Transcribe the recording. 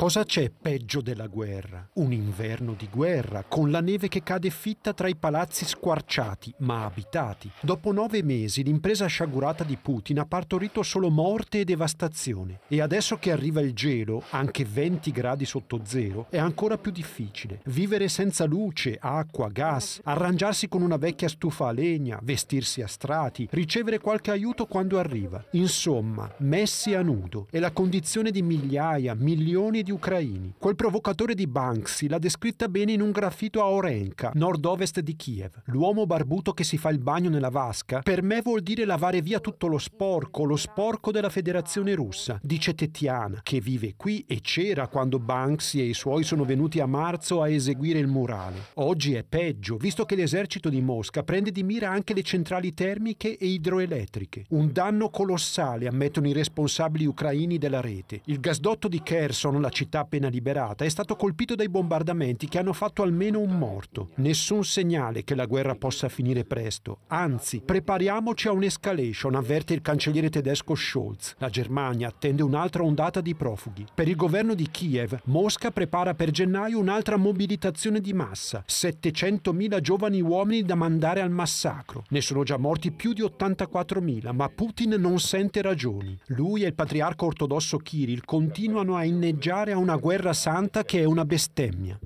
Cosa c'è peggio della guerra? Un inverno di guerra, con la neve che cade fitta tra i palazzi squarciati, ma abitati. Dopo nove mesi l'impresa sciagurata di Putin ha partorito solo morte e devastazione. E adesso che arriva il gelo, anche 20 gradi sotto zero, è ancora più difficile. Vivere senza luce, acqua, gas, arrangiarsi con una vecchia stufa a legna, vestirsi a strati, ricevere qualche aiuto quando arriva. Insomma, messi a nudo. È la condizione di migliaia, milioni di di ucraini. Quel provocatore di Banksy l'ha descritta bene in un graffito a Orenka, nord-ovest di Kiev. L'uomo barbuto che si fa il bagno nella vasca, per me vuol dire lavare via tutto lo sporco, lo sporco della Federazione Russa, dice Tetiana, che vive qui e c'era quando Banksy e i suoi sono venuti a marzo a eseguire il murale. Oggi è peggio, visto che l'esercito di Mosca prende di mira anche le centrali termiche e idroelettriche. Un danno colossale, ammettono i responsabili ucraini della rete. Il gasdotto di Kherson, la città città appena liberata, è stato colpito dai bombardamenti che hanno fatto almeno un morto. Nessun segnale che la guerra possa finire presto. Anzi, prepariamoci a un'escalation, avverte il cancelliere tedesco Scholz. La Germania attende un'altra ondata di profughi. Per il governo di Kiev, Mosca prepara per gennaio un'altra mobilitazione di massa. 700.000 giovani uomini da mandare al massacro. Ne sono già morti più di 84.000, ma Putin non sente ragioni. Lui e il patriarca ortodosso Kirill continuano a inneggiare a una guerra santa che è una bestemmia.